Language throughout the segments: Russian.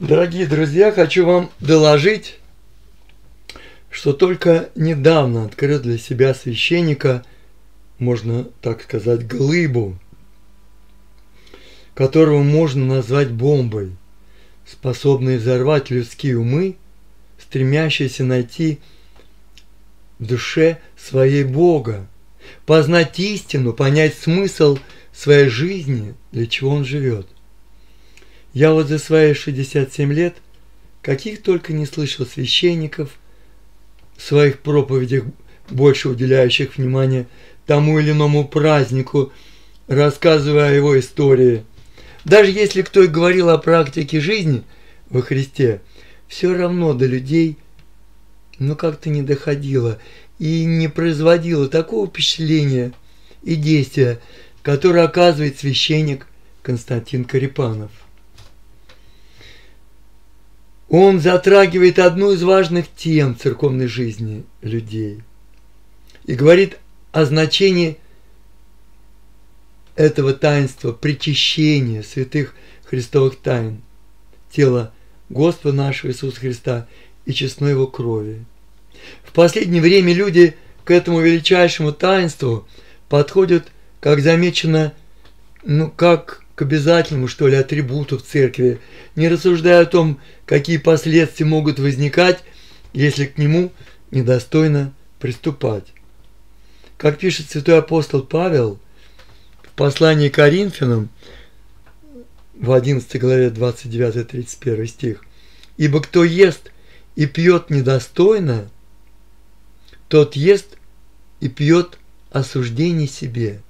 Дорогие друзья, хочу вам доложить, что только недавно открыл для себя священника, можно так сказать, глыбу, которого можно назвать бомбой, способной взорвать людские умы, стремящиеся найти в душе своей Бога, познать истину, понять смысл своей жизни, для чего он живет. Я вот за свои 67 лет каких только не слышал священников, в своих проповедях больше уделяющих внимание тому или иному празднику, рассказывая о его истории. Даже если кто и говорил о практике жизни во Христе, все равно до людей ну как-то не доходило и не производило такого впечатления и действия, которое оказывает священник Константин Карипанов. Он затрагивает одну из важных тем церковной жизни людей и говорит о значении этого таинства, причащения святых Христовых тайн, тела Господа нашего Иисуса Христа и честной Его крови. В последнее время люди к этому величайшему таинству подходят, как замечено, ну, как к обязательному, что ли, атрибуту в церкви, не рассуждая о том, какие последствия могут возникать, если к нему недостойно приступать. Как пишет святой апостол Павел в послании к Коринфянам в 11 главе 29-31 стих, «Ибо кто ест и пьет недостойно, тот ест и пьет осуждение себе»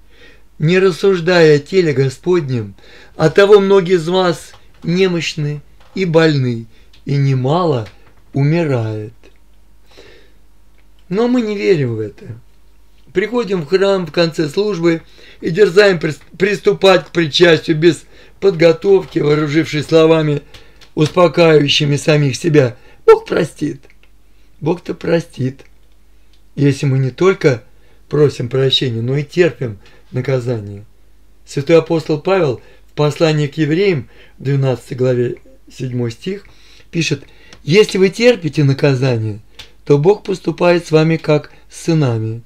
не рассуждая о теле Господнем, а того многие из вас немощны и больны, и немало умирает. Но мы не верим в это. Приходим в храм в конце службы и дерзаем приступать к причастию без подготовки, вооружившись словами, успокаивающими самих себя. Бог простит. Бог-то простит, если мы не только просим прощения, но и терпим – наказание. Святой апостол Павел в послании к евреям, 12 главе 7 стих, пишет, «Если вы терпите наказание, то Бог поступает с вами как с сынами.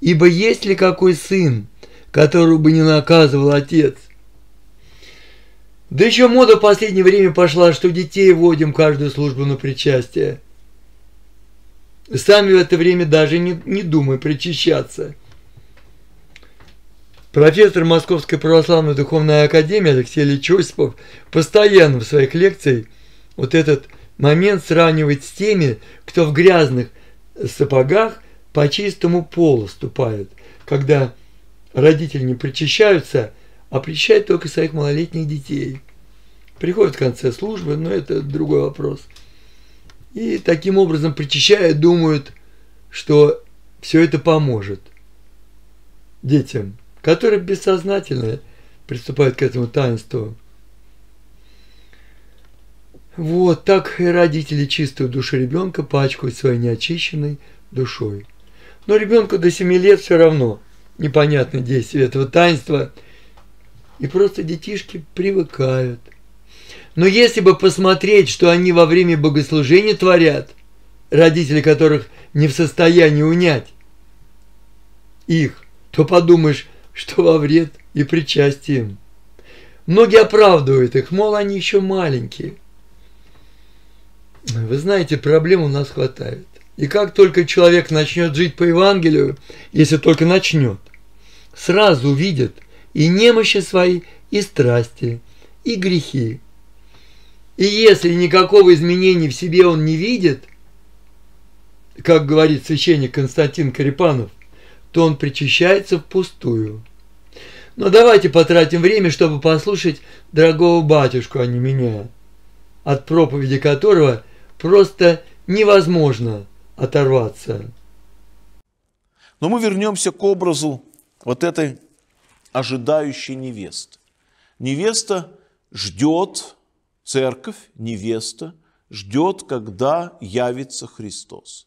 Ибо есть ли какой сын, которого бы не наказывал отец? Да еще мода в последнее время пошла, что детей вводим каждую службу на причастие. Сами в это время даже не, не думай причащаться – Профессор Московской православной духовной академии Алексей Личосипов постоянно в своих лекциях вот этот момент сравнивает с теми, кто в грязных сапогах по чистому полу ступает, когда родители не причащаются, а причащают только своих малолетних детей. Приходят в конце службы, но это другой вопрос. И таким образом, причащая, думают, что все это поможет детям – которые бессознательно приступают к этому таинству. Вот так и родители чистой душу ребенка пачкают своей неочищенной душой. Но ребенку до 7 лет все равно непонятно действие этого таинства, и просто детишки привыкают. Но если бы посмотреть, что они во время богослужения творят, родители которых не в состоянии унять их, то подумаешь, что во вред и причастием. Многие оправдывают их, мол, они еще маленькие. Вы знаете, проблем у нас хватает. И как только человек начнет жить по Евангелию, если только начнет, сразу увидит и немощи свои, и страсти, и грехи. И если никакого изменения в себе он не видит, как говорит священник Константин Карипанов – то он причащается впустую. Но давайте потратим время, чтобы послушать дорогого батюшку, а не меня, от проповеди которого просто невозможно оторваться. Но мы вернемся к образу вот этой ожидающей невесты. Невеста ждет, церковь, невеста ждет, когда явится Христос.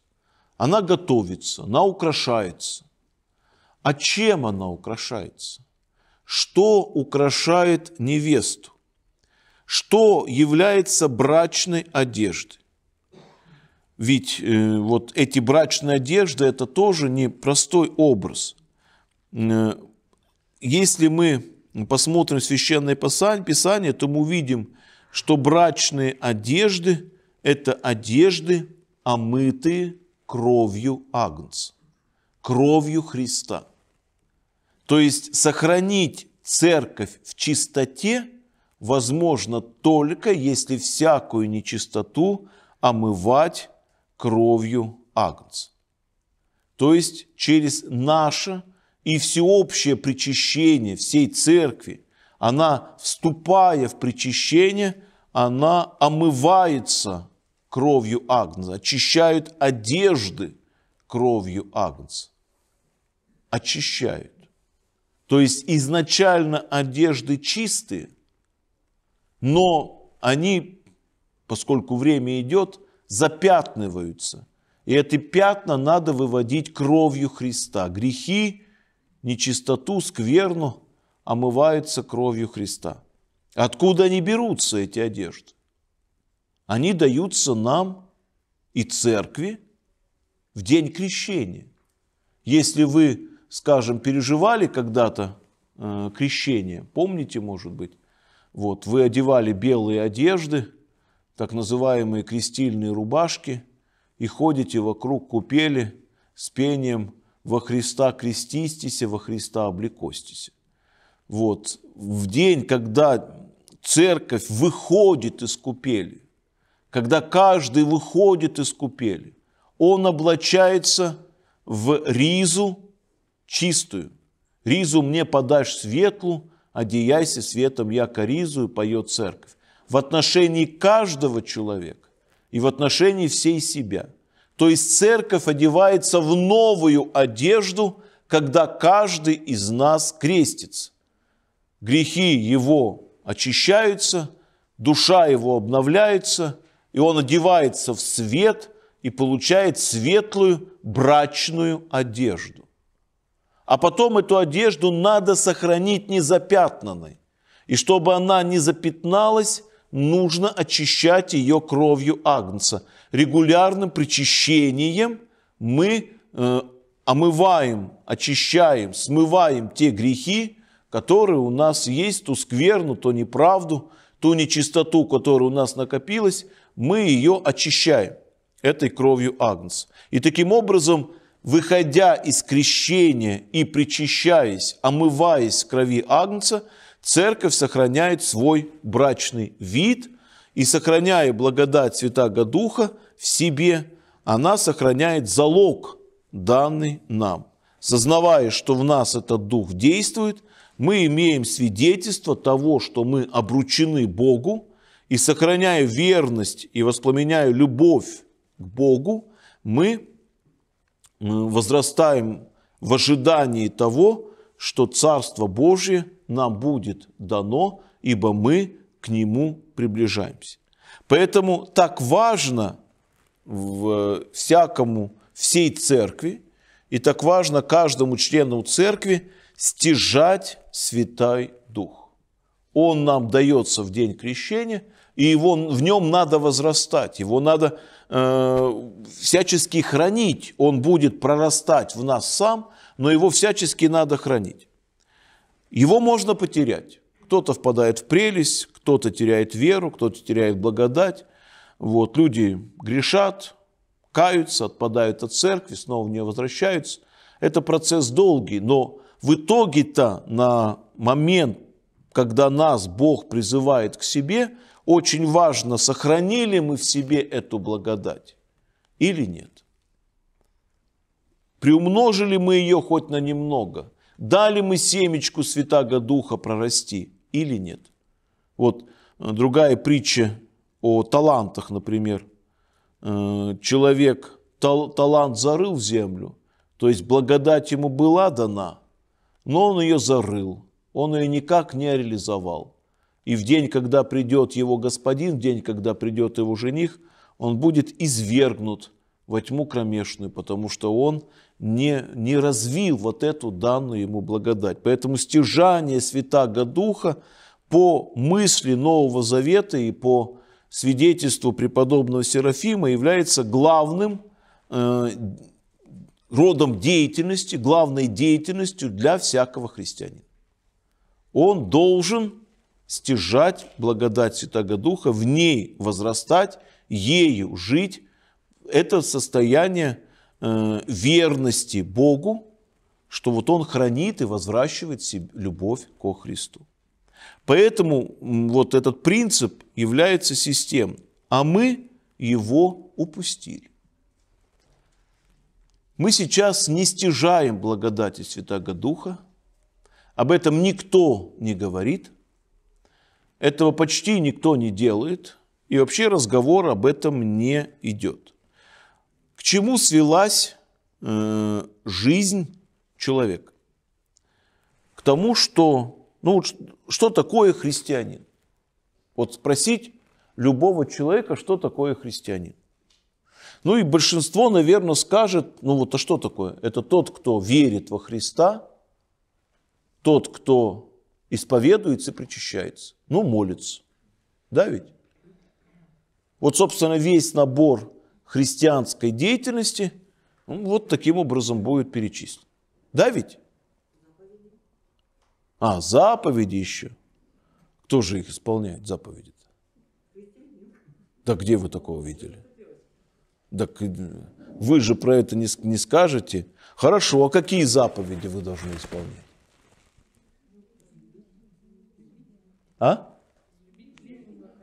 Она готовится, она украшается, а чем она украшается? Что украшает невесту? Что является брачной одеждой? Ведь э, вот эти брачные одежды – это тоже не простой образ. Э, если мы посмотрим Священное Писание, то мы увидим, что брачные одежды – это одежды, омытые кровью Агнца, кровью Христа – то есть сохранить церковь в чистоте возможно только, если всякую нечистоту омывать кровью Агнца. То есть через наше и всеобщее причащение всей церкви, она, вступая в причащение, она омывается кровью Агнца, очищают одежды кровью Агнца. Очищают. То есть изначально одежды чистые, но они, поскольку время идет, запятнываются. И эти пятна надо выводить кровью Христа. Грехи, нечистоту, скверну омываются кровью Христа. Откуда они берутся, эти одежды? Они даются нам и церкви в день крещения. Если вы скажем, переживали когда-то э, крещение, помните, может быть, вот, вы одевали белые одежды, так называемые крестильные рубашки, и ходите вокруг купели с пением «Во Христа крестистися, во Христа облекостися». Вот, в день, когда церковь выходит из купели, когда каждый выходит из купели, он облачается в ризу чистую. Ризу мне подашь светлу, одеяйся светом яко ризу, поет церковь. В отношении каждого человека и в отношении всей себя. То есть церковь одевается в новую одежду, когда каждый из нас крестится. Грехи его очищаются, душа его обновляется, и он одевается в свет и получает светлую брачную одежду. А потом эту одежду надо сохранить незапятнанной. И чтобы она не запятналась, нужно очищать ее кровью Агнца. Регулярным причащением мы э, омываем, очищаем, смываем те грехи, которые у нас есть, ту скверну, то неправду, ту нечистоту, которая у нас накопилась, мы ее очищаем этой кровью Агнца. И таким образом – выходя из крещения и причащаясь, омываясь в крови Агнца, церковь сохраняет свой брачный вид и, сохраняя благодать Святаго Духа в себе, она сохраняет залог, данный нам. Сознавая, что в нас этот Дух действует, мы имеем свидетельство того, что мы обручены Богу, и сохраняя верность и воспламеняя любовь к Богу, мы возрастаем в ожидании того, что Царство Божье нам будет дано, ибо мы к нему приближаемся. Поэтому так важно всякому, всей церкви, и так важно каждому члену церкви стяжать Святой Дух. Он нам дается в день крещения, и его, в нем надо возрастать, его надо Э, всячески хранить, он будет прорастать в нас сам, но его всячески надо хранить. Его можно потерять. Кто-то впадает в прелесть, кто-то теряет веру, кто-то теряет благодать. Вот, люди грешат, каются, отпадают от церкви, снова в нее возвращаются. Это процесс долгий, но в итоге-то на момент, когда нас Бог призывает к себе – очень важно, сохранили мы в себе эту благодать или нет. Приумножили мы ее хоть на немного. Дали мы семечку Святаго Духа прорасти или нет. Вот э, другая притча о талантах, например. Э, человек тал, талант зарыл в землю, то есть благодать ему была дана, но он ее зарыл, он ее никак не реализовал. И в день, когда придет его господин, в день, когда придет его жених, он будет извергнут во тьму кромешную, потому что он не, не развил вот эту данную ему благодать. Поэтому стяжание святаго Духа по мысли Нового Завета и по свидетельству преподобного Серафима является главным э, родом деятельности, главной деятельностью для всякого христианина. Он должен стяжать благодать Святого Духа, в ней возрастать, ею жить. Это состояние э, верности Богу, что вот Он хранит и возвращивает себе любовь ко Христу. Поэтому вот этот принцип является системным, а мы его упустили. Мы сейчас не стяжаем благодати Святого Духа, об этом никто не говорит – этого почти никто не делает, и вообще разговор об этом не идет. К чему свелась э, жизнь человека? К тому, что, ну, что такое христианин? Вот спросить любого человека, что такое христианин. Ну и большинство, наверное, скажет, ну вот а что такое? Это тот, кто верит во Христа, тот, кто исповедуется и причащается. Ну, молится. Да ведь? Вот, собственно, весь набор христианской деятельности ну, вот таким образом будет перечислен. Да ведь? А, заповеди еще. Кто же их исполняет, заповеди? Да где вы такого видели? Так э, вы же про это не, не скажете. Хорошо, а какие заповеди вы должны исполнять? А?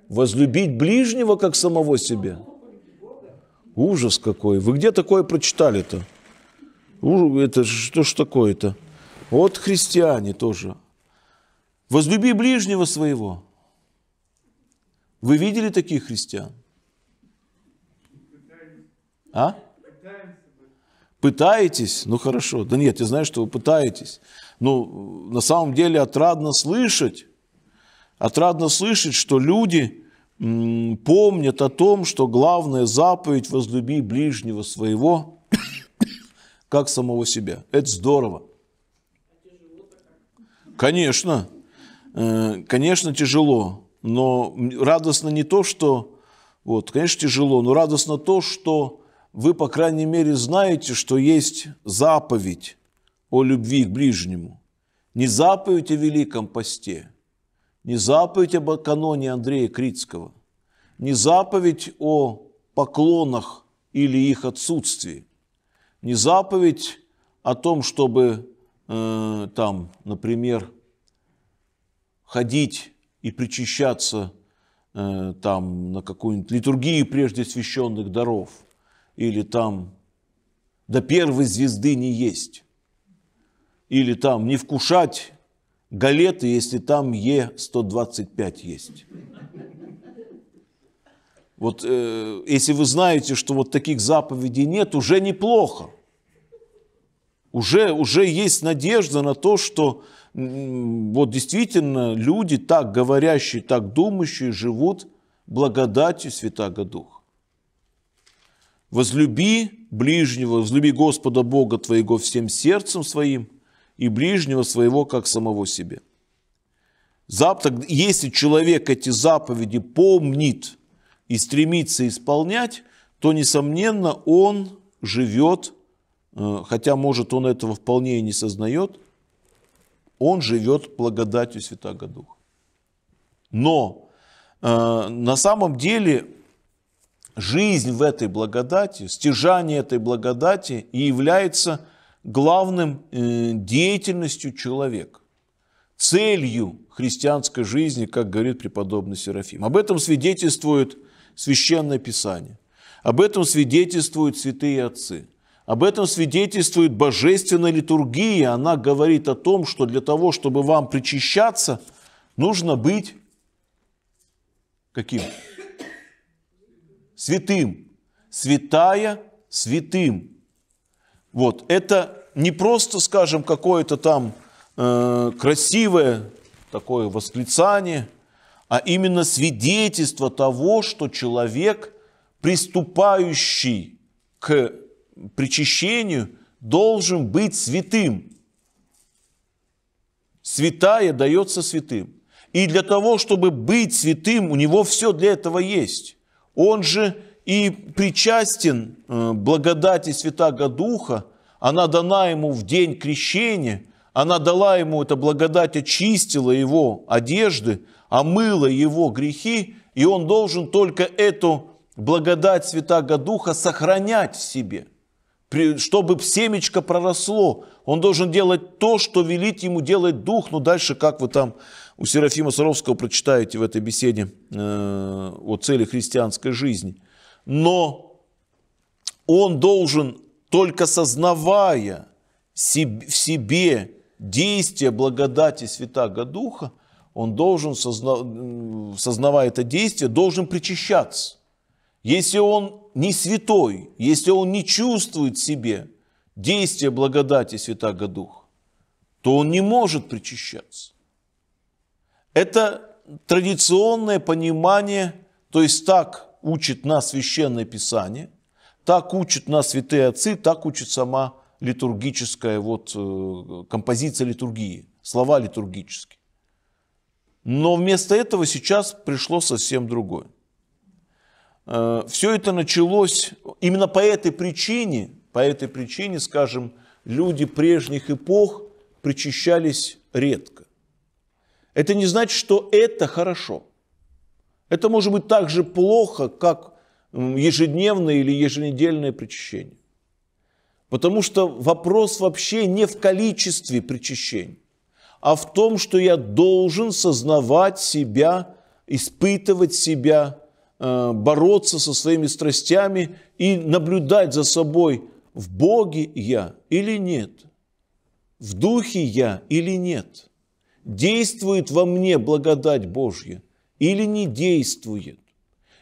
Возлюбить ближнего, как самого себя. Ужас какой. Вы где такое прочитали-то? Это что ж такое-то? Вот христиане тоже. Возлюби ближнего своего. Вы видели таких христиан? А? Пытаетесь? Ну хорошо. Да нет, я знаю, что вы пытаетесь. Но ну, на самом деле отрадно слышать, Отрадно слышать, что люди помнят о том, что главная заповедь – возлюби ближнего своего, как самого себя. Это здорово. Конечно, э, конечно, тяжело, но радостно не то, что... Вот, конечно, тяжело, но радостно то, что вы, по крайней мере, знаете, что есть заповедь о любви к ближнему. Не заповедь о великом посте – не заповедь об каноне Андрея Критского, не заповедь о поклонах или их отсутствии, не заповедь о том, чтобы э, там, например, ходить и причащаться э, там на какую-нибудь литургию прежде священных даров или там до первой звезды не есть, или там не вкушать галеты, если там Е125 есть. Вот э, если вы знаете, что вот таких заповедей нет, уже неплохо. Уже, уже есть надежда на то, что вот действительно люди, так говорящие, так думающие, живут благодатью Святаго Духа. Возлюби ближнего, возлюби Господа Бога твоего всем сердцем своим, и ближнего своего, как самого себе. Запад, если человек эти заповеди помнит и стремится исполнять, то, несомненно, он живет, э, хотя, может, он этого вполне и не сознает, он живет благодатью Святаго Духа. Но э, на самом деле жизнь в этой благодати, стяжание этой благодати и является главным э, деятельностью человека, целью христианской жизни, как говорит преподобный Серафим. Об этом свидетельствует Священное Писание, об этом свидетельствуют святые отцы, об этом свидетельствует божественная литургия. Она говорит о том, что для того, чтобы вам причащаться, нужно быть каким? Святым. Святая святым. Вот. Это не просто, скажем, какое-то там э, красивое такое восклицание, а именно свидетельство того, что человек, приступающий к причащению, должен быть святым. Святая дается святым. И для того, чтобы быть святым, у него все для этого есть. Он же и причастен э, благодати Святаго Духа, она дана ему в день крещения, она дала ему эта благодать, очистила его одежды, омыла его грехи, и он должен только эту благодать Святаго Духа сохранять в себе, чтобы семечко проросло. Он должен делать то, что велит ему делать Дух. но ну, дальше, как вы там у Серафима Саровского прочитаете в этой беседе э, о цели христианской жизни – но он должен, только сознавая в себе действие благодати Святаго Духа, он должен, сознавая это действие, должен причащаться. Если он не святой, если он не чувствует в себе действие благодати Святаго Духа, то он не может причащаться. Это традиционное понимание, то есть так учит нас Священное Писание, так учат нас святые отцы, так учит сама литургическая вот э, композиция литургии, слова литургические. Но вместо этого сейчас пришло совсем другое. Э, Все это началось именно по этой причине, по этой причине, скажем, люди прежних эпох причащались редко. Это не значит, что это хорошо – это может быть так же плохо, как ежедневное или еженедельное причащение. Потому что вопрос вообще не в количестве причащений, а в том, что я должен сознавать себя, испытывать себя, э, бороться со своими страстями и наблюдать за собой, в Боге я или нет, в Духе я или нет, действует во мне благодать Божья – или не действует.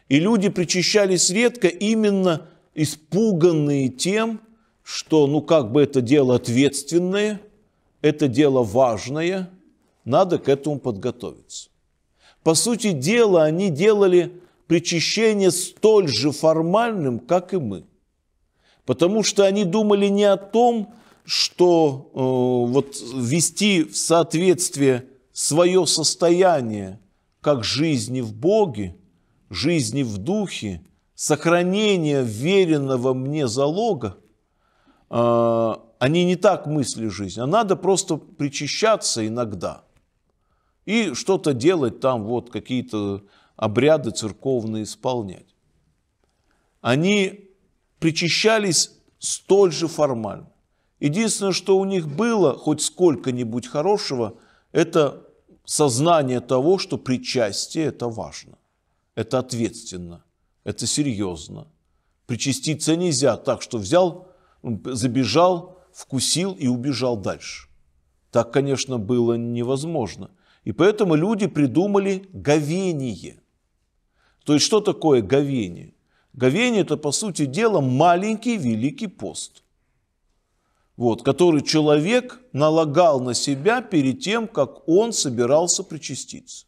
И люди причащались редко, именно испуганные тем, что ну как бы это дело ответственное, это дело важное, надо к этому подготовиться. По сути дела, они делали причащение столь же формальным, как и мы. Потому что они думали не о том, что э, вот ввести в соответствие свое состояние как жизни в Боге, жизни в Духе, сохранения веренного мне залога, а, они не так мысли жизнь, а надо просто причащаться иногда и что-то делать там, вот какие-то обряды церковные исполнять. Они причащались столь же формально. Единственное, что у них было хоть сколько-нибудь хорошего, это сознание того, что причастие – это важно, это ответственно, это серьезно. Причаститься нельзя так, что взял, забежал, вкусил и убежал дальше. Так, конечно, было невозможно. И поэтому люди придумали говение. То есть что такое говение? Говение – это, по сути дела, маленький великий пост – вот, который человек налагал на себя перед тем, как он собирался причаститься.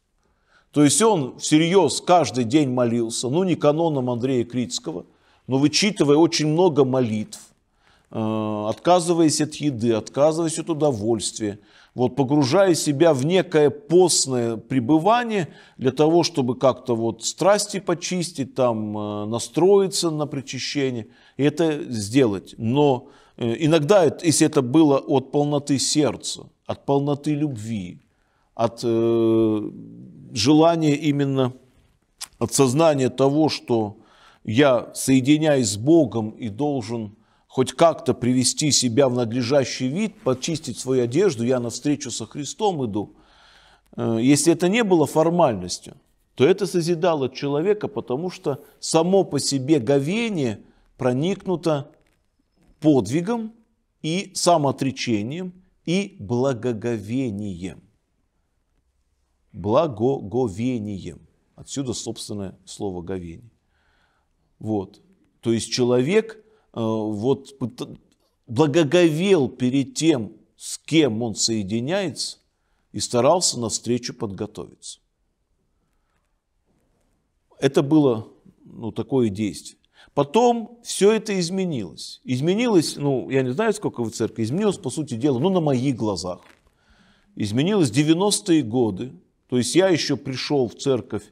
То есть он всерьез каждый день молился, ну не каноном Андрея Критского, но вычитывая очень много молитв, э, отказываясь от еды, отказываясь от удовольствия, вот, погружая себя в некое постное пребывание для того, чтобы как-то вот страсти почистить, там, э, настроиться на причащение, и это сделать. Но Э, иногда, если это было от полноты сердца, от полноты любви, от э, желания именно, от сознания того, что я соединяюсь с Богом и должен хоть как-то привести себя в надлежащий вид, почистить свою одежду, я навстречу со Христом иду. Э, если это не было формальностью, то это созидало человека, потому что само по себе говение проникнуто подвигом и самоотречением и благоговением. Благоговением. Отсюда собственное слово говение. Вот. То есть человек э, вот, благоговел перед тем, с кем он соединяется, и старался навстречу подготовиться. Это было ну, такое действие. Потом все это изменилось. Изменилось, ну, я не знаю, сколько в церкви, изменилось, по сути дела, ну, на моих глазах. Изменилось 90-е годы. То есть я еще пришел в церковь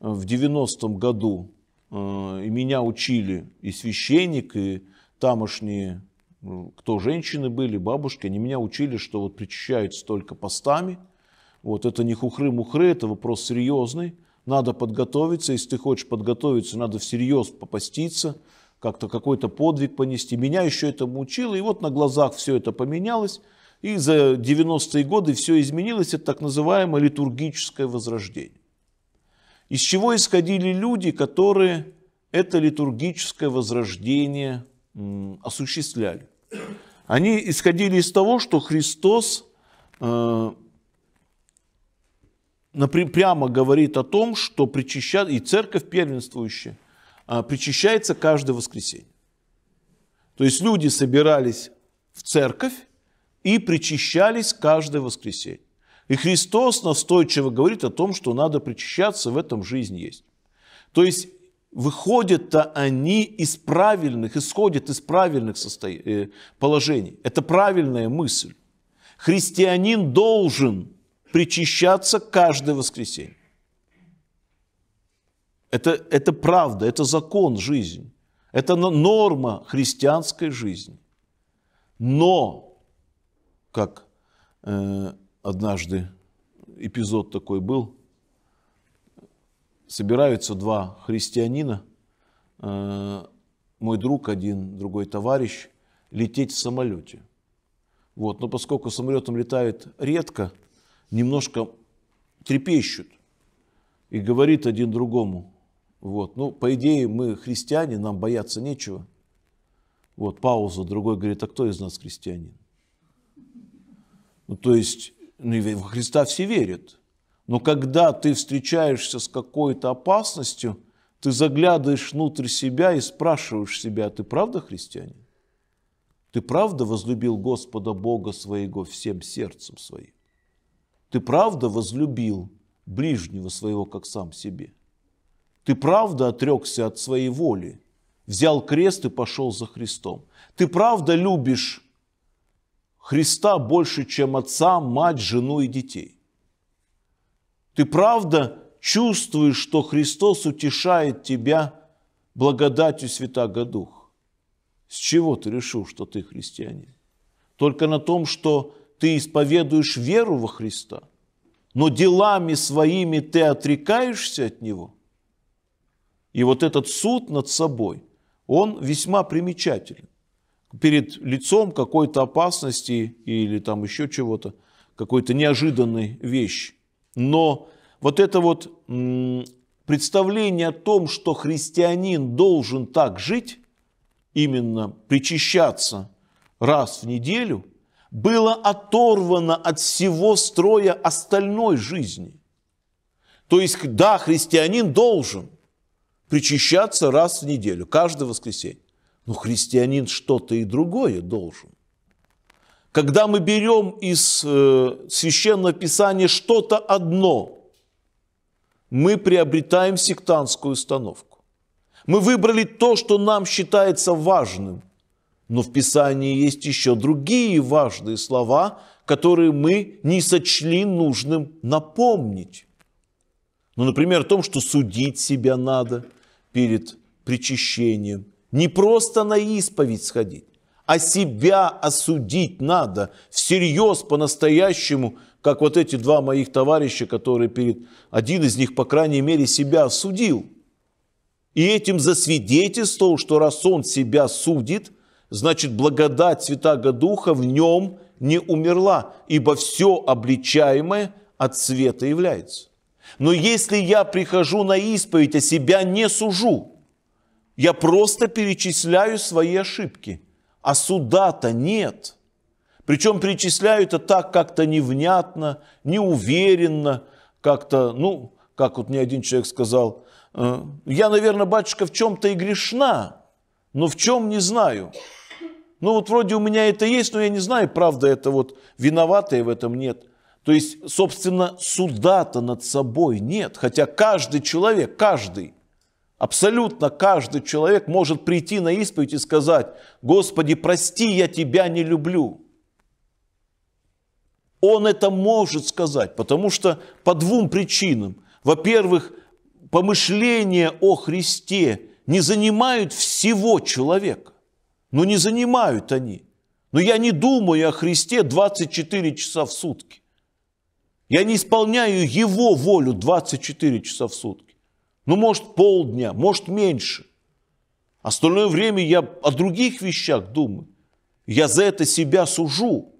э, в 90-м году, э, и меня учили и священник, и тамошние, э, кто женщины были, бабушки, они меня учили, что вот причащаются только постами. Вот это не хухры-мухры, это вопрос серьезный надо подготовиться, если ты хочешь подготовиться, надо всерьез попаститься, как-то какой-то подвиг понести. Меня еще это мучило, и вот на глазах все это поменялось, и за 90-е годы все изменилось, это так называемое литургическое возрождение. Из чего исходили люди, которые это литургическое возрождение осуществляли? Они исходили из того, что Христос э, прямо говорит о том, что причащат, и церковь первенствующая, а, причащается каждое воскресенье. То есть люди собирались в церковь и причащались каждое воскресенье. И Христос настойчиво говорит о том, что надо причащаться, в этом жизнь есть. То есть выходят-то они из правильных, исходят из правильных состоя... Э, положений. Это правильная мысль. Христианин должен причащаться каждое воскресенье. Это, это правда, это закон жизни, это норма христианской жизни. Но, как э, однажды эпизод такой был, собираются два христианина, э, мой друг один, другой товарищ, лететь в самолете. Вот, но поскольку самолетом летает редко, немножко трепещут и говорит один другому. Вот. Ну, по идее, мы христиане, нам бояться нечего. Вот, пауза, другой говорит, а кто из нас христианин? Ну, то есть, ну, в Христа все верят. Но когда ты встречаешься с какой-то опасностью, ты заглядываешь внутрь себя и спрашиваешь себя, «А ты правда христианин? Ты правда возлюбил Господа Бога своего всем сердцем своим? Ты правда возлюбил ближнего своего, как сам себе? Ты правда отрекся от своей воли, взял крест и пошел за Христом? Ты правда любишь Христа больше, чем отца, мать, жену и детей? Ты правда чувствуешь, что Христос утешает тебя благодатью Святаго Духа? С чего ты решил, что ты христианин? Только на том, что ты исповедуешь веру во Христа, но делами своими ты отрекаешься от Него. И вот этот суд над собой, он весьма примечателен. Перед лицом какой-то опасности или там еще чего-то, какой-то неожиданной вещи. Но вот это вот представление о том, что христианин должен так жить, именно причащаться раз в неделю – было оторвано от всего строя остальной жизни. То есть, да, христианин должен причащаться раз в неделю, каждое воскресенье. Но христианин что-то и другое должен. Когда мы берем из э, священного писания что-то одно, мы приобретаем сектантскую установку. Мы выбрали то, что нам считается важным, но в Писании есть еще другие важные слова, которые мы не сочли нужным напомнить. Ну, например, о том, что судить себя надо перед причащением. Не просто на исповедь сходить, а себя осудить надо всерьез, по-настоящему, как вот эти два моих товарища, которые перед... Один из них, по крайней мере, себя осудил. И этим засвидетельствовал, что раз он себя судит – Значит, благодать Святаго Духа в нем не умерла, ибо все обличаемое от света является. Но если я прихожу на исповедь, а себя не сужу, я просто перечисляю свои ошибки, а суда-то нет. Причем перечисляю это так как-то невнятно, неуверенно, как-то, ну, как вот мне один человек сказал, «Э, я, наверное, батюшка, в чем-то и грешна, но в чем не знаю ну вот вроде у меня это есть, но я не знаю, правда это вот виноватые в этом нет. То есть, собственно, суда-то над собой нет, хотя каждый человек, каждый, абсолютно каждый человек может прийти на исповедь и сказать, Господи, прости, я тебя не люблю. Он это может сказать, потому что по двум причинам. Во-первых, помышления о Христе не занимают всего человека. Но ну, не занимают они. Но ну, я не думаю о Христе 24 часа в сутки. Я не исполняю Его волю 24 часа в сутки. Ну, может, полдня, может, меньше. Остальное время я о других вещах думаю. Я за это себя сужу.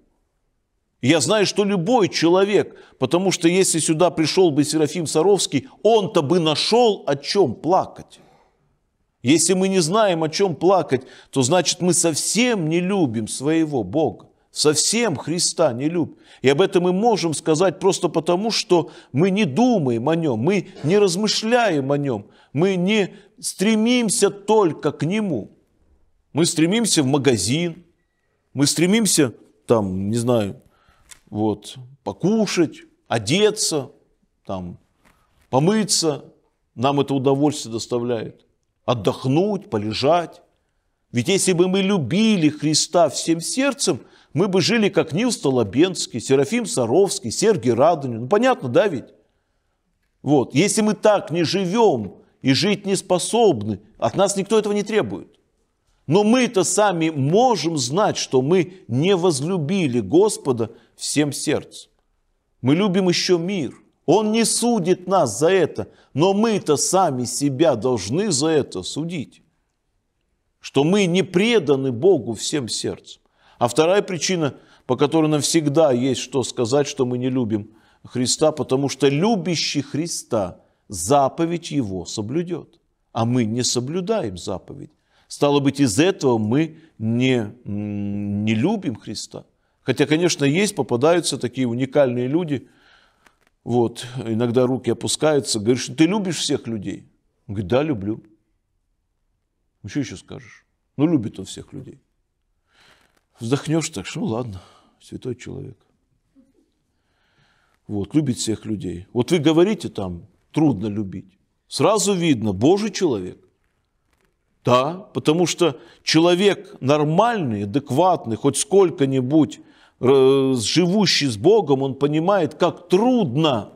Я знаю, что любой человек, потому что если сюда пришел бы Серафим Саровский, он-то бы нашел о чем плакать. Если мы не знаем, о чем плакать, то значит мы совсем не любим своего Бога, совсем Христа не любим. И об этом мы можем сказать просто потому, что мы не думаем о нем, мы не размышляем о нем, мы не стремимся только к нему. Мы стремимся в магазин, мы стремимся там, не знаю, вот, покушать, одеться, там, помыться. Нам это удовольствие доставляет отдохнуть, полежать. Ведь если бы мы любили Христа всем сердцем, мы бы жили как Нил Столобенский, Серафим Саровский, Сергий Радонин. Ну, понятно, да ведь? Вот. Если мы так не живем и жить не способны, от нас никто этого не требует. Но мы-то сами можем знать, что мы не возлюбили Господа всем сердцем. Мы любим еще мир – он не судит нас за это, но мы-то сами себя должны за это судить, что мы не преданы Богу всем сердцем. А вторая причина, по которой нам всегда есть что сказать, что мы не любим Христа, потому что любящий Христа заповедь его соблюдет, а мы не соблюдаем заповедь. Стало быть, из этого мы не, не любим Христа. Хотя, конечно, есть, попадаются такие уникальные люди – вот, иногда руки опускаются, говоришь, ты любишь всех людей? Он говорит, да, люблю. Ну, что еще скажешь? Ну, любит он всех людей. Вздохнешь так, что ну, ладно, святой человек. Вот, любит всех людей. Вот вы говорите там, трудно любить. Сразу видно, Божий человек. Да, потому что человек нормальный, адекватный, хоть сколько-нибудь живущий с Богом, он понимает, как трудно,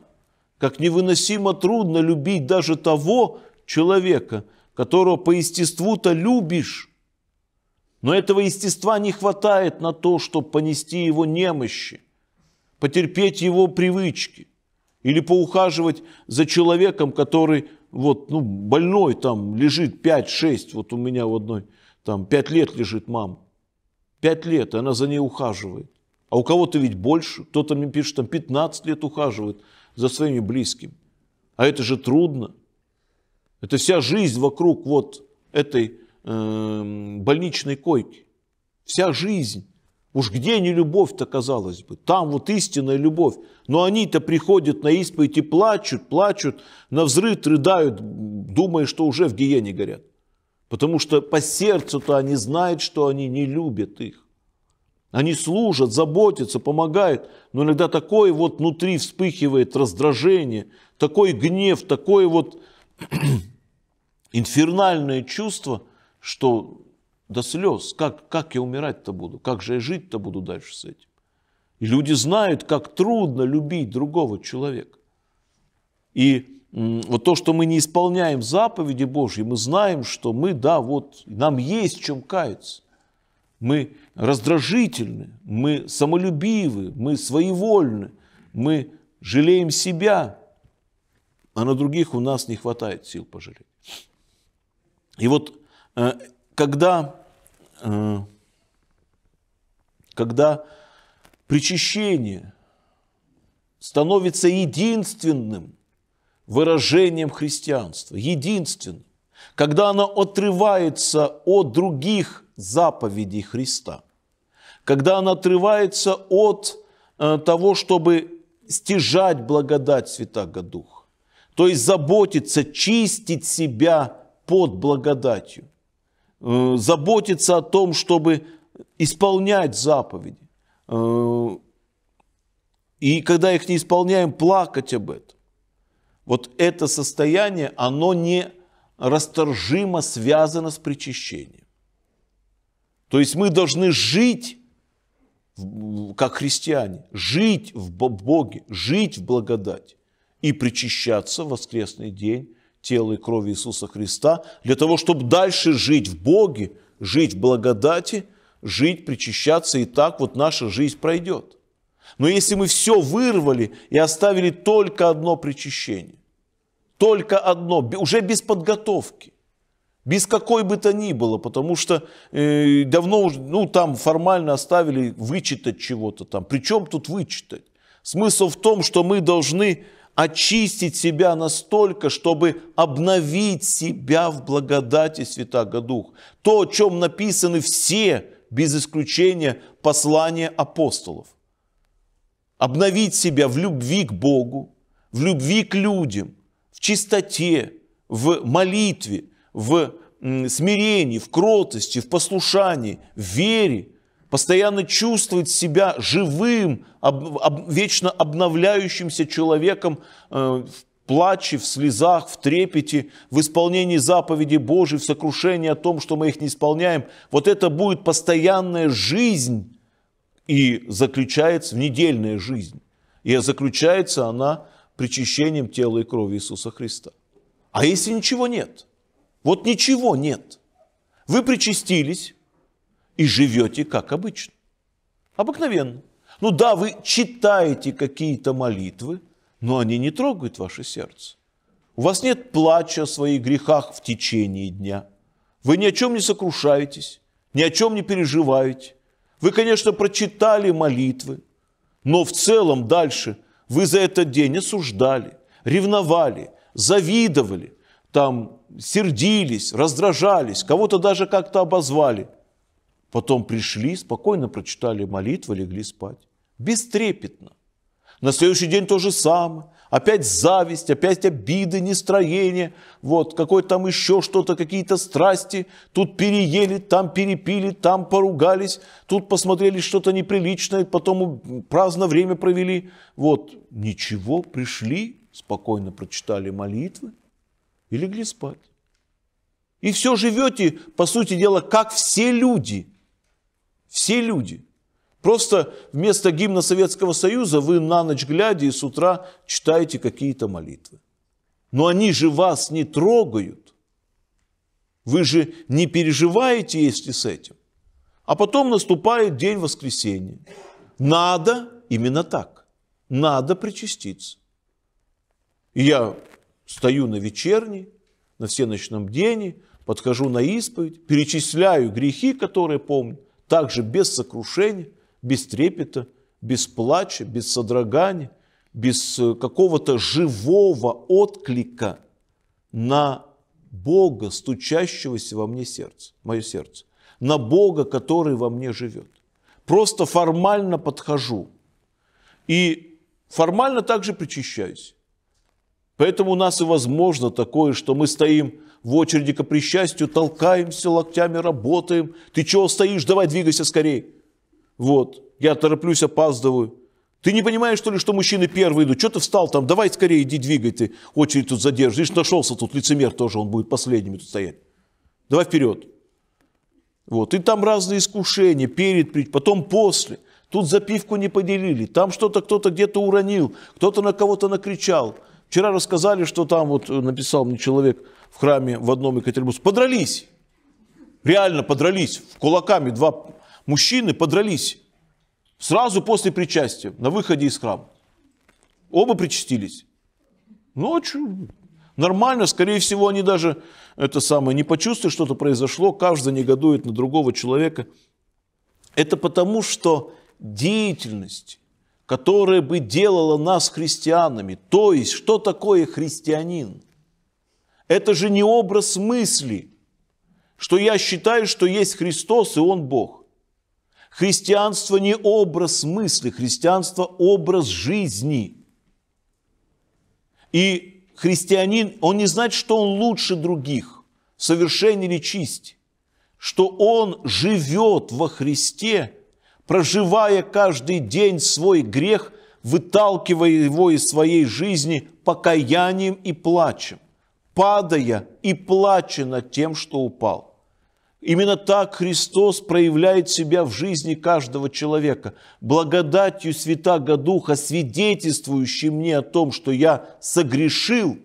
как невыносимо трудно любить даже того человека, которого по естеству-то любишь. Но этого естества не хватает на то, чтобы понести его немощи, потерпеть его привычки или поухаживать за человеком, который вот, ну, больной там лежит 5-6, вот у меня в одной, там 5 лет лежит мама, 5 лет, она за ней ухаживает. А у кого-то ведь больше. Кто-то мне пишет, там 15 лет ухаживает за своими близкими. А это же трудно. Это вся жизнь вокруг вот этой э, больничной койки. Вся жизнь. Уж где не любовь-то, казалось бы? Там вот истинная любовь. Но они-то приходят на исповедь и плачут, плачут, на взрыв рыдают, думая, что уже в гиене горят. Потому что по сердцу-то они знают, что они не любят их. Они служат, заботятся, помогают, но иногда такое вот внутри вспыхивает раздражение, такой гнев, такое вот инфернальное чувство, что до слез, как, как я умирать-то буду, как же я жить-то буду дальше с этим. И люди знают, как трудно любить другого человека. И вот то, что мы не исполняем заповеди Божьи, мы знаем, что мы, да, вот нам есть чем каяться мы раздражительны, мы самолюбивы, мы своевольны, мы жалеем себя, а на других у нас не хватает сил пожалеть. И вот э, когда, э, когда причащение становится единственным выражением христианства, единственным, когда оно отрывается от других заповедей Христа, когда она отрывается от э, того, чтобы стяжать благодать Святаго Духа, то есть заботиться, чистить себя под благодатью, э, заботиться о том, чтобы исполнять заповеди. Э, и когда их не исполняем, плакать об этом. Вот это состояние, оно не расторжимо связано с причащением. То есть мы должны жить как христиане, жить в Боге, жить в благодать и причащаться в воскресный день тела и крови Иисуса Христа, для того, чтобы дальше жить в Боге, жить в благодати, жить, причащаться, и так вот наша жизнь пройдет. Но если мы все вырвали и оставили только одно причащение, только одно, уже без подготовки, без какой бы то ни было, потому что э, давно уже, ну, там формально оставили вычитать чего-то там. Причем тут вычитать? Смысл в том, что мы должны очистить себя настолько, чтобы обновить себя в благодати Святаго Дух. То, о чем написаны все, без исключения, послания апостолов. Обновить себя в любви к Богу, в любви к людям, в чистоте, в молитве – в смирении, в кротости, в послушании, в вере, постоянно чувствовать себя живым, об, об, вечно обновляющимся человеком э, в плаче, в слезах, в трепете, в исполнении заповеди Божьей, в сокрушении о том, что мы их не исполняем. Вот это будет постоянная жизнь и заключается в недельная жизнь. И заключается она причащением тела и крови Иисуса Христа. А если ничего нет – вот ничего нет. Вы причастились и живете как обычно. Обыкновенно. Ну да, вы читаете какие-то молитвы, но они не трогают ваше сердце. У вас нет плача о своих грехах в течение дня. Вы ни о чем не сокрушаетесь, ни о чем не переживаете. Вы, конечно, прочитали молитвы, но в целом дальше вы за этот день осуждали, ревновали, завидовали, там сердились, раздражались, кого-то даже как-то обозвали. Потом пришли, спокойно прочитали молитву, легли спать. Бестрепетно. На следующий день то же самое. Опять зависть, опять обиды, нестроение, вот, какой там еще что-то, какие-то страсти. Тут переели, там перепили, там поругались, тут посмотрели что-то неприличное, потом праздно время провели. Вот, ничего, пришли, спокойно прочитали молитвы, и легли спать. И все живете, по сути дела, как все люди. Все люди. Просто вместо гимна Советского Союза вы на ночь глядя и с утра читаете какие-то молитвы. Но они же вас не трогают. Вы же не переживаете, если с этим. А потом наступает день воскресения. Надо именно так. Надо причаститься. И я стою на вечерней, на всеночном дне, подхожу на исповедь, перечисляю грехи, которые помню, также без сокрушения, без трепета, без плача, без содрогания, без э, какого-то живого отклика на Бога, стучащегося во мне сердце, мое сердце, на Бога, который во мне живет. Просто формально подхожу и формально также причащаюсь. Поэтому у нас и возможно такое, что мы стоим в очереди к причастию, толкаемся локтями, работаем. Ты чего стоишь? Давай двигайся скорее. Вот, я тороплюсь, опаздываю. Ты не понимаешь, что ли, что мужчины первые идут? Что ты встал там? Давай скорее иди двигай ты. Очередь тут задержишь. Видишь, нашелся тут лицемер тоже, он будет последним тут стоять. Давай вперед. Вот. И там разные искушения, перед, потом после. Тут запивку не поделили, там что-то кто-то где-то уронил, кто-то на кого-то накричал – Вчера рассказали, что там вот написал мне человек в храме в одном Екатеринбурге. Подрались. Реально подрались. в Кулаками два мужчины подрались. Сразу после причастия, на выходе из храма. Оба причастились. Ночью ну, а нормально, скорее всего, они даже это самое не почувствуют, что-то произошло, каждый негодует на другого человека. Это потому, что деятельность которое бы делало нас христианами. То есть, что такое христианин? Это же не образ мысли, что я считаю, что есть Христос и Он Бог. Христианство не образ мысли, христианство образ жизни. И христианин, он не знает, что он лучше других, совершенен или чист, что он живет во Христе – проживая каждый день свой грех, выталкивая его из своей жизни покаянием и плачем, падая и плача над тем, что упал. Именно так Христос проявляет себя в жизни каждого человека, благодатью Святаго Духа, свидетельствующей мне о том, что я согрешил,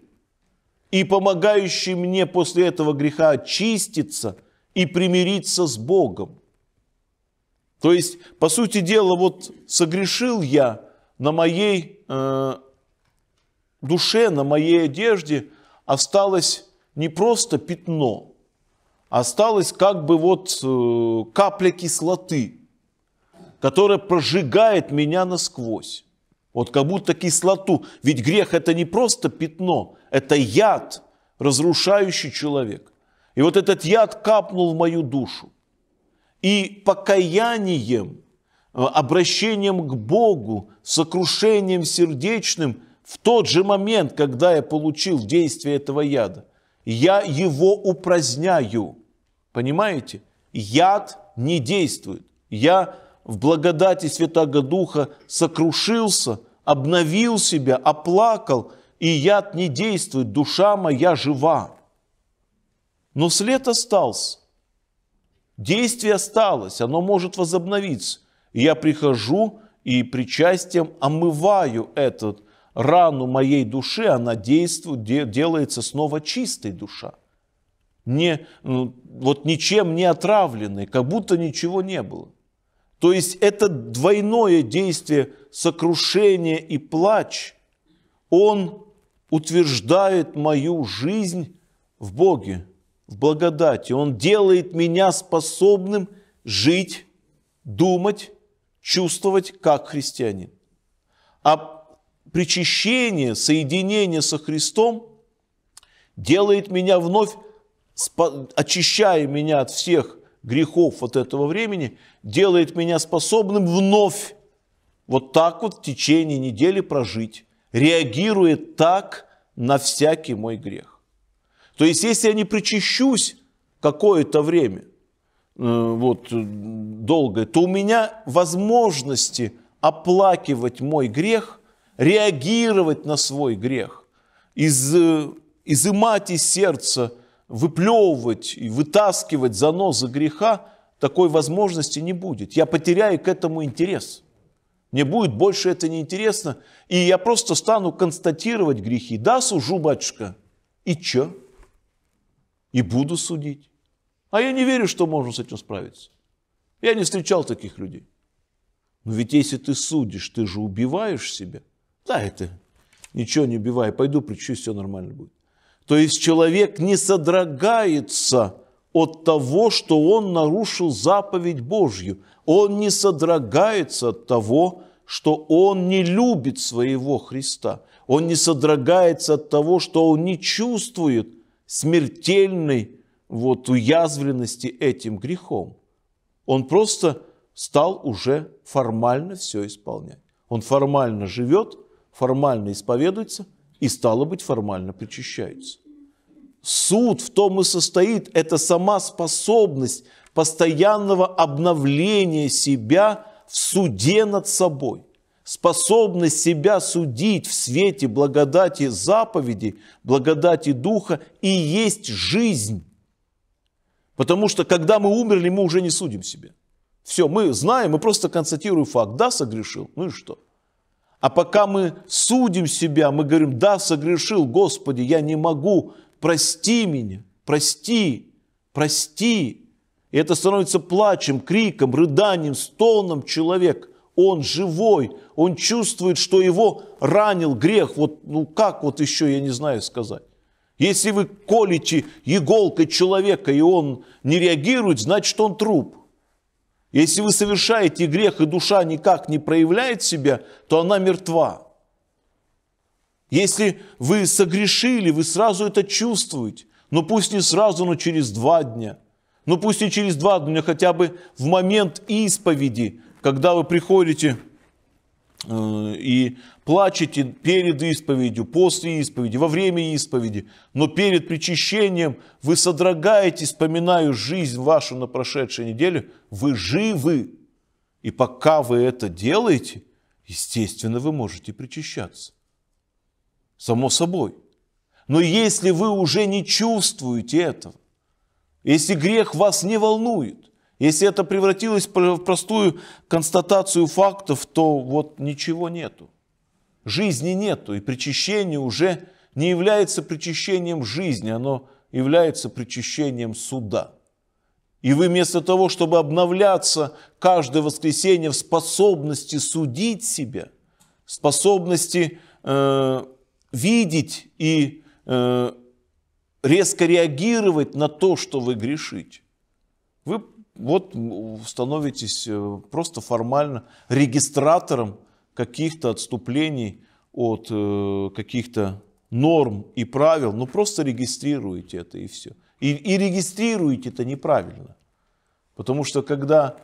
и помогающий мне после этого греха очиститься и примириться с Богом. То есть, по сути дела, вот согрешил я на моей э, душе, на моей одежде осталось не просто пятно, а осталось как бы вот э, капля кислоты, которая прожигает меня насквозь. Вот как будто кислоту. Ведь грех это не просто пятно, это яд, разрушающий человек. И вот этот яд капнул в мою душу и покаянием, э, обращением к Богу, сокрушением сердечным в тот же момент, когда я получил действие этого яда. Я его упраздняю. Понимаете? Яд не действует. Я в благодати Святого Духа сокрушился, обновил себя, оплакал, и яд не действует, душа моя жива. Но след остался. Действие осталось, оно может возобновиться. я прихожу и причастием омываю этот рану моей души, она действует, делается снова чистой душа. Не, ну, вот ничем не отравленной, как будто ничего не было. То есть это двойное действие сокрушения и плач, он утверждает мою жизнь в Боге в благодати. Он делает меня способным жить, думать, чувствовать как христианин. А причащение, соединение со Христом делает меня вновь, очищая меня от всех грехов вот этого времени, делает меня способным вновь вот так вот в течение недели прожить, реагирует так на всякий мой грех. То есть, если я не причащусь какое-то время, э, вот, э, долгое, то у меня возможности оплакивать мой грех, реагировать на свой грех, из, э, изымать из сердца, выплевывать и вытаскивать занозы греха, такой возможности не будет. Я потеряю к этому интерес. Мне будет больше это неинтересно, и я просто стану констатировать грехи. Да, сужу, батюшка, и чё? и буду судить. А я не верю, что можно с этим справиться. Я не встречал таких людей. Но ведь если ты судишь, ты же убиваешь себя. Да, это ничего не убивай, пойду причусь, все нормально будет. То есть человек не содрогается от того, что он нарушил заповедь Божью. Он не содрогается от того, что он не любит своего Христа. Он не содрогается от того, что он не чувствует – смертельной вот уязвленности этим грехом. Он просто стал уже формально все исполнять. Он формально живет, формально исповедуется и, стало быть, формально причащается. Суд в том и состоит, это сама способность постоянного обновления себя в суде над собой способность себя судить в свете благодати заповеди, благодати Духа и есть жизнь. Потому что когда мы умерли, мы уже не судим себя. Все, мы знаем, мы просто констатируем факт. Да, согрешил, ну и что? А пока мы судим себя, мы говорим, да, согрешил, Господи, я не могу, прости меня, прости, прости. И это становится плачем, криком, рыданием, стоном человек. Он живой, он чувствует, что его ранил грех. Вот, ну как вот еще, я не знаю сказать. Если вы колите иголкой человека, и он не реагирует, значит он труп. Если вы совершаете грех, и душа никак не проявляет себя, то она мертва. Если вы согрешили, вы сразу это чувствуете. Но ну, пусть не сразу, но через два дня. Но ну, пусть не через два дня, хотя бы в момент исповеди, когда вы приходите Э, и плачете перед исповедью, после исповеди, во время исповеди, но перед причащением вы содрогаетесь, вспоминаю жизнь вашу на прошедшей неделе, вы живы. И пока вы это делаете, естественно, вы можете причащаться. Само собой. Но если вы уже не чувствуете этого, если грех вас не волнует, если это превратилось в простую констатацию фактов, то вот ничего нету. Жизни нету, и причащение уже не является причащением жизни, оно является причащением суда. И вы вместо того, чтобы обновляться каждое воскресенье в способности судить себя, в способности э, видеть и э, резко реагировать на то, что вы грешите, вы вот становитесь э, просто формально регистратором каких-то отступлений от э, каких-то норм и правил, ну просто регистрируете это и все. И, и регистрируете это неправильно. Потому что когда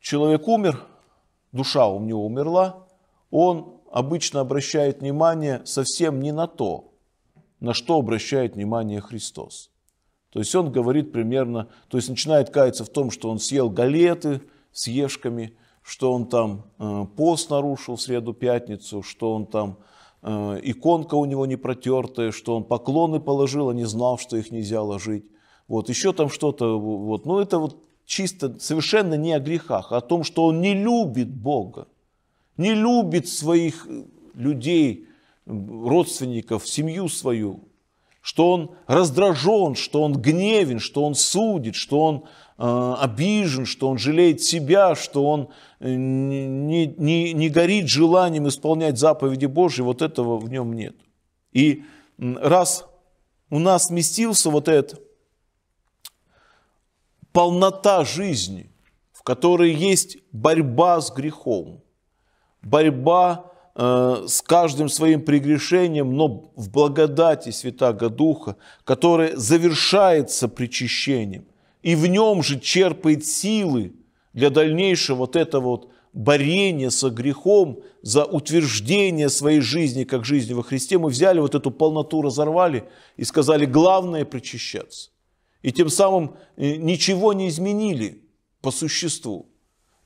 человек умер, душа у него умерла, он обычно обращает внимание совсем не на то, на что обращает внимание Христос. То есть он говорит примерно, то есть начинает каяться в том, что он съел галеты с ешками, что он там э, пост нарушил в среду-пятницу, что он там э, иконка у него не протертая, что он поклоны положил, а не знал, что их нельзя ложить. Вот, еще там что-то, вот, но ну, это вот чисто, совершенно не о грехах, а о том, что он не любит Бога, не любит своих э, людей, родственников, семью свою, что он раздражен, что он гневен, что он судит, что он э, обижен, что он жалеет себя, что он э, не, не, не горит желанием исполнять заповеди Божьи, вот этого в нем нет. И раз у нас сместился вот эта полнота жизни, в которой есть борьба с грехом, борьба Э, с каждым своим прегрешением, но в благодати Святаго Духа, который завершается причащением. И в нем же черпает силы для дальнейшего вот этого вот борения со грехом, за утверждение своей жизни, как жизни во Христе. Мы взяли вот эту полноту, разорвали и сказали, главное причащаться. И тем самым э, ничего не изменили по существу.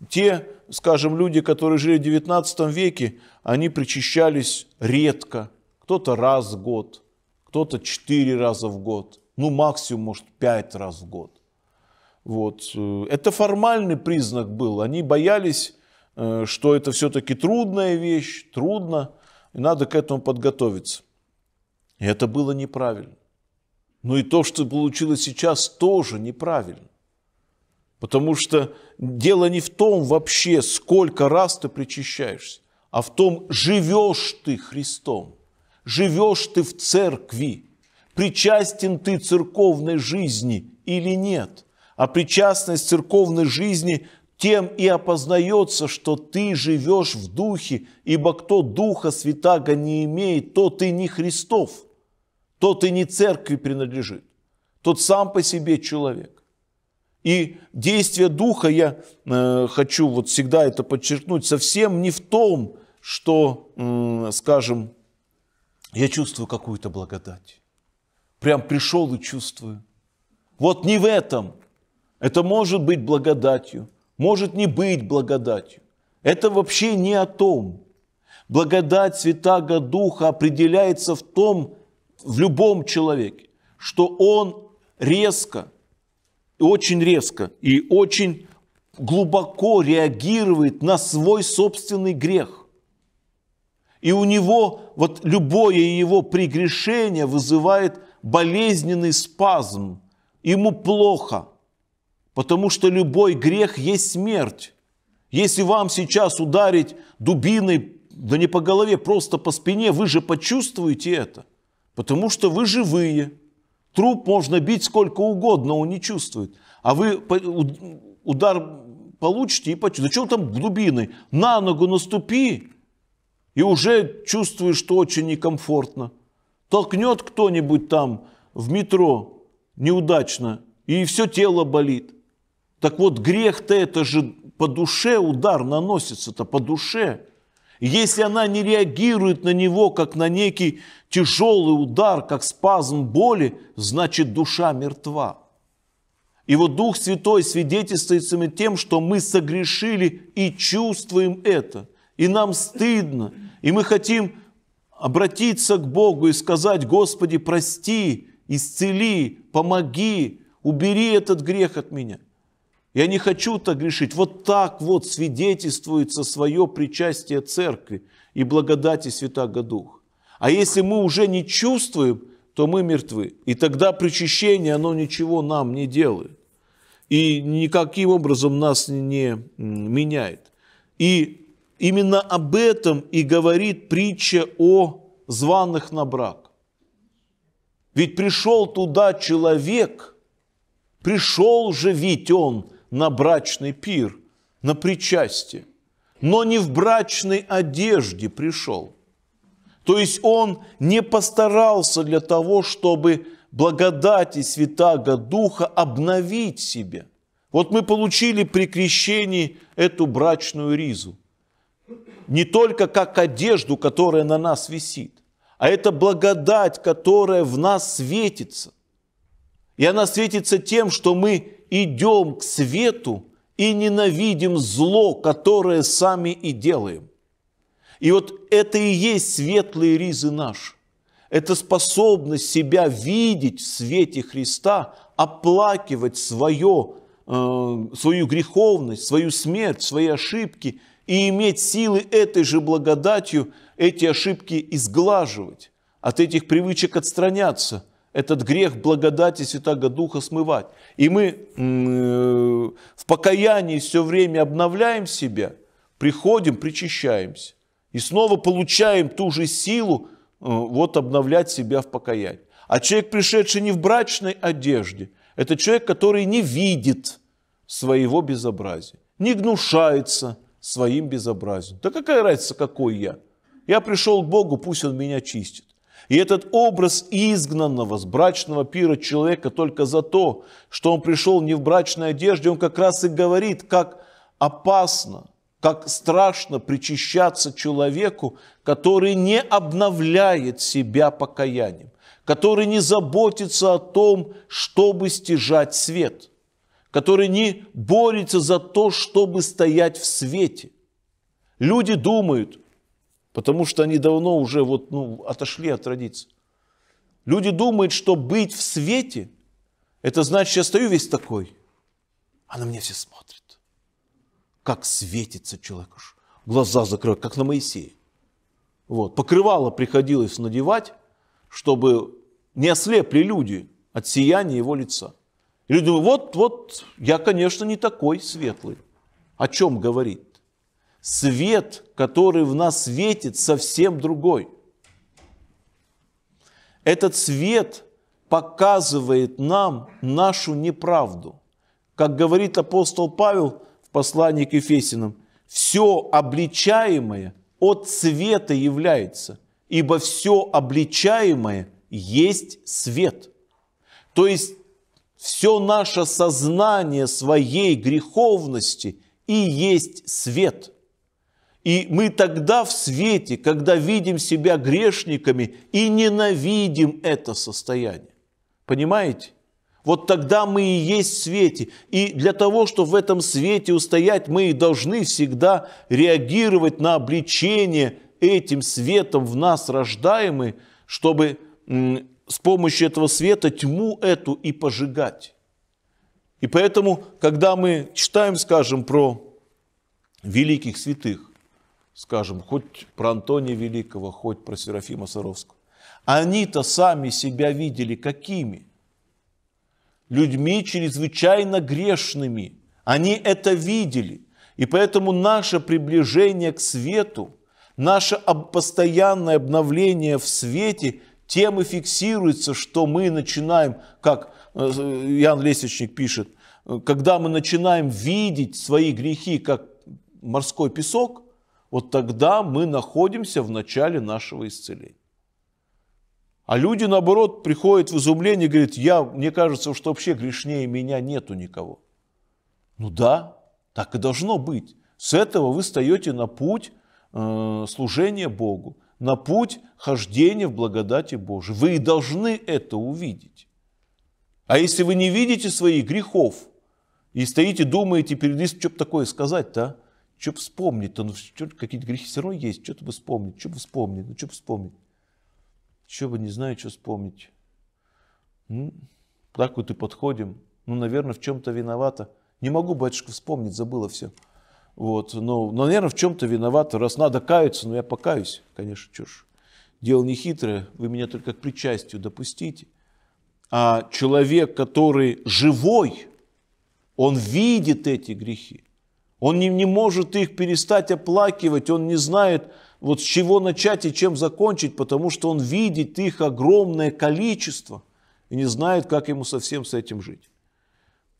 Те, скажем, люди, которые жили в XIX веке, они причащались редко. Кто-то раз в год, кто-то четыре раза в год, ну максимум, может, пять раз в год. Вот. Это формальный признак был. Они боялись, э, что это все-таки трудная вещь, трудно, и надо к этому подготовиться. И это было неправильно. Но и то, что получилось сейчас, тоже неправильно. Потому что дело не в том вообще, сколько раз ты причащаешься, а в том, живешь ты Христом, живешь ты в церкви, причастен ты церковной жизни или нет. А причастность церковной жизни тем и опознается, что ты живешь в духе, ибо кто духа святаго не имеет, тот и не Христов, тот и не церкви принадлежит, тот сам по себе человек. И действие Духа, я э, хочу вот всегда это подчеркнуть, совсем не в том, что, э, скажем, я чувствую какую-то благодать. Прям пришел и чувствую. Вот не в этом. Это может быть благодатью, может не быть благодатью. Это вообще не о том. Благодать Святаго Духа определяется в том, в любом человеке, что он резко – очень резко и очень глубоко реагирует на свой собственный грех. И у него вот любое его прегрешение вызывает болезненный спазм. Ему плохо, потому что любой грех есть смерть. Если вам сейчас ударить дубиной, да не по голове, просто по спине, вы же почувствуете это, потому что вы живые – Труп можно бить сколько угодно, он не чувствует. А вы удар получите и почувствуете. Зачем там глубины? На ногу наступи, и уже чувствуешь, что очень некомфортно. Толкнет кто-нибудь там в метро неудачно, и все тело болит. Так вот, грех-то это же по душе удар наносится-то, по душе. Если она не реагирует на него, как на некий тяжелый удар, как спазм боли, значит душа мертва. И вот Дух Святой свидетельствует тем, что мы согрешили и чувствуем это. И нам стыдно. И мы хотим обратиться к Богу и сказать, Господи, прости, исцели, помоги, убери этот грех от меня. Я не хочу так грешить. Вот так вот свидетельствуется свое причастие церкви и благодати Святаго Духа. А если мы уже не чувствуем, то мы мертвы. И тогда причащение, оно ничего нам не делает. И никаким образом нас не меняет. И именно об этом и говорит притча о званых на брак. Ведь пришел туда человек, пришел же ведь он – на брачный пир, на причастие, но не в брачной одежде пришел. То есть он не постарался для того, чтобы благодать и святаго Духа обновить себе. Вот мы получили при крещении эту брачную ризу. Не только как одежду, которая на нас висит, а это благодать, которая в нас светится. И она светится тем, что мы идем к свету и ненавидим зло, которое сами и делаем. И вот это и есть светлые ризы наши. Это способность себя видеть в свете Христа, оплакивать свое, э, свою греховность, свою смерть, свои ошибки и иметь силы этой же благодатью эти ошибки изглаживать, от этих привычек отстраняться – этот грех благодати Святаго Духа смывать. И мы э, в покаянии все время обновляем себя, приходим, причащаемся. И снова получаем ту же силу, э, вот обновлять себя в покаянии. А человек, пришедший не в брачной одежде, это человек, который не видит своего безобразия, не гнушается своим безобразием. Да какая разница, какой я? Я пришел к Богу, пусть Он меня чистит. И этот образ изгнанного с брачного пира человека только за то, что он пришел не в брачной одежде, он как раз и говорит, как опасно, как страшно причащаться человеку, который не обновляет себя покаянием, который не заботится о том, чтобы стяжать свет, который не борется за то, чтобы стоять в свете. Люди думают, потому что они давно уже вот, ну, отошли от традиции. Люди думают, что быть в свете, это значит, я стою весь такой, а на меня все смотрят. Как светится человек уж, глаза закрывают, как на Моисея. Вот. Покрывало приходилось надевать, чтобы не ослепли люди от сияния его лица. И люди думают, вот, вот, я, конечно, не такой светлый. О чем говорит? свет, который в нас светит, совсем другой. Этот свет показывает нам нашу неправду. Как говорит апостол Павел в послании к Ефесиным, все обличаемое от света является, ибо все обличаемое есть свет. То есть все наше сознание своей греховности и есть свет – и мы тогда в свете, когда видим себя грешниками и ненавидим это состояние. Понимаете? Вот тогда мы и есть в свете. И для того, чтобы в этом свете устоять, мы и должны всегда реагировать на обличение этим светом в нас рождаемый, чтобы с помощью этого света тьму эту и пожигать. И поэтому, когда мы читаем, скажем, про великих святых, скажем, хоть про Антония Великого, хоть про Серафима Саровского, они-то сами себя видели какими? Людьми чрезвычайно грешными. Они это видели. И поэтому наше приближение к свету, наше постоянное обновление в свете тем и фиксируется, что мы начинаем, как Ян э, Лесечник пишет, э, когда мы начинаем видеть свои грехи как морской песок, вот тогда мы находимся в начале нашего исцеления. А люди, наоборот, приходят в изумление и говорят, я, мне кажется, что вообще грешнее меня нету никого. Ну да, так и должно быть. С этого вы встаете на путь э, служения Богу, на путь хождения в благодати Божией. Вы и должны это увидеть. А если вы не видите своих грехов и стоите, думаете перед что бы такое сказать-то, а?» Что бы вспомнить-то? Ну, какие-то грехи все равно есть. Что-то бы вспомнить, что бы вспомнить, ну, что бы вспомнить. Что бы не знаю, что вспомнить. Ну, так вот и подходим. Ну, наверное, в чем-то виновата. Не могу, батюшка, вспомнить, забыла все. Вот, но, но наверное, в чем-то виновата. Раз надо каяться, но ну, я покаюсь, конечно, ж, Дело не хитрое, вы меня только к причастию допустите. А человек, который живой, он видит эти грехи. Он не, не может их перестать оплакивать, он не знает, вот с чего начать и чем закончить, потому что он видит их огромное количество и не знает, как ему совсем с этим жить.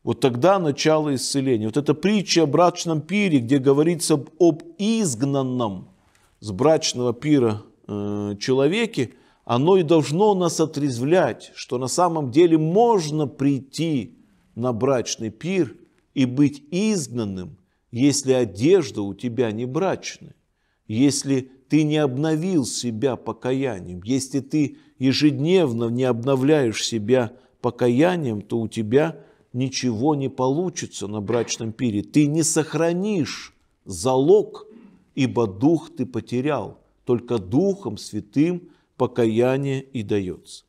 Вот тогда начало исцеления. Вот эта притча о брачном пире, где говорится об изгнанном с брачного пира э, человеке, оно и должно нас отрезвлять, что на самом деле можно прийти на брачный пир и быть изгнанным – если одежда у тебя не брачная, если ты не обновил себя покаянием, если ты ежедневно не обновляешь себя покаянием, то у тебя ничего не получится на брачном пире. Ты не сохранишь залог, ибо дух ты потерял. Только духом святым покаяние и дается.